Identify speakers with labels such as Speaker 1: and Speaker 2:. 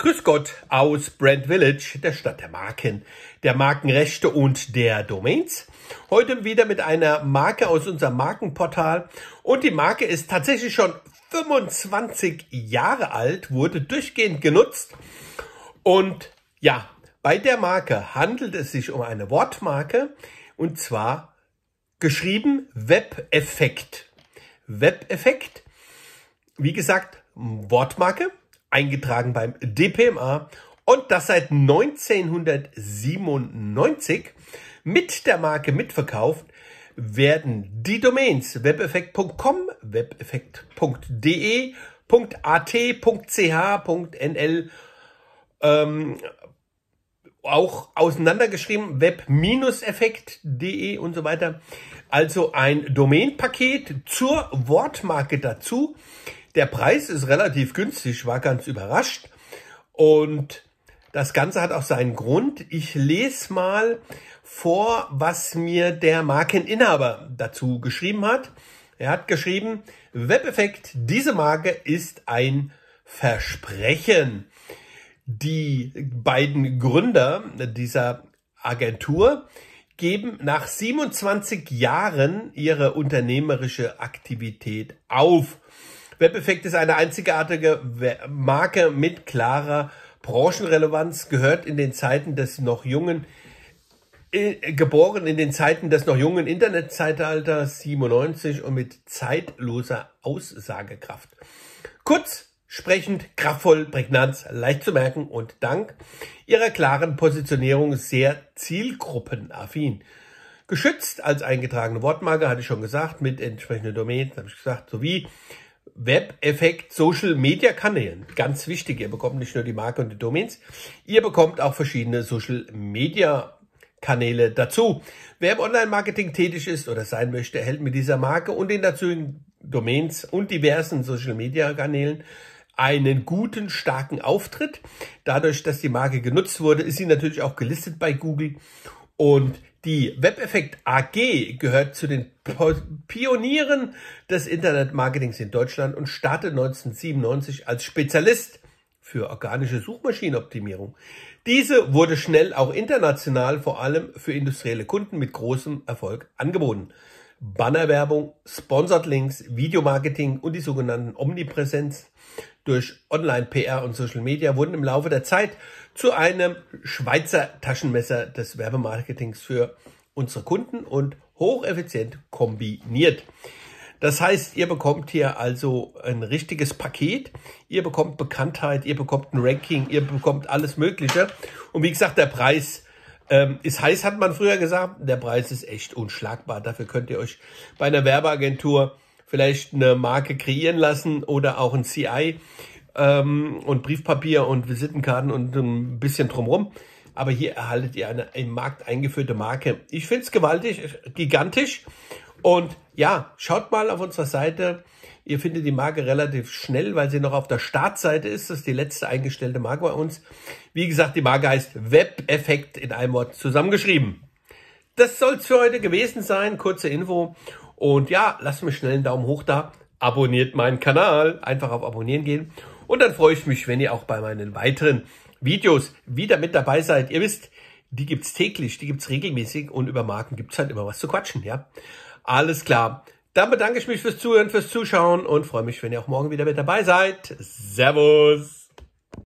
Speaker 1: Grüß Gott aus Brand Village, der Stadt der Marken, der Markenrechte und der Domains. Heute wieder mit einer Marke aus unserem Markenportal. Und die Marke ist tatsächlich schon 25 Jahre alt, wurde durchgehend genutzt. Und ja, bei der Marke handelt es sich um eine Wortmarke und zwar geschrieben Web-Effekt. Web-Effekt, wie gesagt, Wortmarke eingetragen beim DPMA und das seit 1997 mit der Marke mitverkauft, werden die Domains webeffekt.com, webeffekt.de, .at, .ch, .nl ähm, auch auseinandergeschrieben, web-effekt.de und so weiter. Also ein Domainpaket zur Wortmarke dazu, der Preis ist relativ günstig, war ganz überrascht. Und das Ganze hat auch seinen Grund. Ich lese mal vor, was mir der Markeninhaber dazu geschrieben hat. Er hat geschrieben, Webeffekt, diese Marke ist ein Versprechen. Die beiden Gründer dieser Agentur geben nach 27 Jahren ihre unternehmerische Aktivität auf. Webeffekt ist eine einzigartige Marke mit klarer Branchenrelevanz, gehört in den Zeiten des noch jungen äh, geboren in den Zeiten des noch jungen Internetzeitalters 97 und mit zeitloser Aussagekraft. Kurz, sprechend, kraftvoll, prägnant, leicht zu merken und dank ihrer klaren Positionierung sehr zielgruppenaffin. Geschützt als eingetragene Wortmarke, hatte ich schon gesagt, mit entsprechenden Domain, habe ich gesagt, sowie Web-Effekt Social Media Kanälen. Ganz wichtig, ihr bekommt nicht nur die Marke und die Domains, ihr bekommt auch verschiedene Social Media Kanäle dazu. Wer im Online-Marketing tätig ist oder sein möchte, erhält mit dieser Marke und den dazugehörigen Domains und diversen Social Media Kanälen einen guten, starken Auftritt. Dadurch, dass die Marke genutzt wurde, ist sie natürlich auch gelistet bei Google und die Webeffekt AG gehört zu den Pionieren des Internetmarketings in Deutschland und startete 1997 als Spezialist für organische Suchmaschinenoptimierung. Diese wurde schnell auch international, vor allem für industrielle Kunden mit großem Erfolg angeboten. Bannerwerbung, Sponsored Links, Videomarketing und die sogenannten Omnipräsenz durch Online-PR und Social Media wurden im Laufe der Zeit zu einem Schweizer Taschenmesser des Werbemarketings für unsere Kunden und hocheffizient kombiniert. Das heißt, ihr bekommt hier also ein richtiges Paket. Ihr bekommt Bekanntheit, ihr bekommt ein Ranking, ihr bekommt alles Mögliche. Und wie gesagt, der Preis ähm, ist heiß, hat man früher gesagt. Der Preis ist echt unschlagbar. Dafür könnt ihr euch bei einer Werbeagentur vielleicht eine Marke kreieren lassen oder auch ein CI ähm, und Briefpapier und Visitenkarten und ein bisschen drumrum. Aber hier erhaltet ihr eine im Markt eingeführte Marke. Ich finde es gewaltig, gigantisch. Und ja, schaut mal auf unserer Seite Ihr findet die Marke relativ schnell, weil sie noch auf der Startseite ist. Das ist die letzte eingestellte Marke bei uns. Wie gesagt, die Marke heißt Web-Effekt in einem Wort zusammengeschrieben. Das soll es für heute gewesen sein. Kurze Info. Und ja, lasst mir schnell einen Daumen hoch da. Abonniert meinen Kanal. Einfach auf Abonnieren gehen. Und dann freue ich mich, wenn ihr auch bei meinen weiteren Videos wieder mit dabei seid. Ihr wisst, die gibt es täglich, die gibt es regelmäßig und über Marken gibt es halt immer was zu quatschen, ja? Alles klar. Dann bedanke ich mich fürs Zuhören, fürs Zuschauen und freue mich, wenn ihr auch morgen wieder mit dabei seid. Servus!